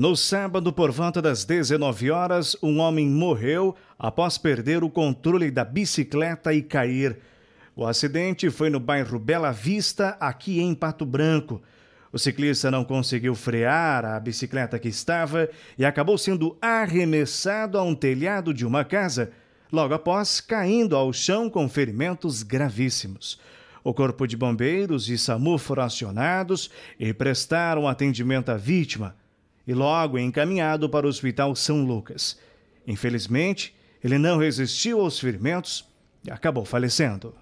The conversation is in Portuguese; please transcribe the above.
No sábado, por volta das 19 horas, um homem morreu após perder o controle da bicicleta e cair. O acidente foi no bairro Bela Vista, aqui em Pato Branco. O ciclista não conseguiu frear a bicicleta que estava e acabou sendo arremessado a um telhado de uma casa, logo após caindo ao chão com ferimentos gravíssimos. O Corpo de Bombeiros e SAMU foram acionados e prestaram atendimento à vítima e logo encaminhado para o Hospital São Lucas. Infelizmente, ele não resistiu aos ferimentos e acabou falecendo.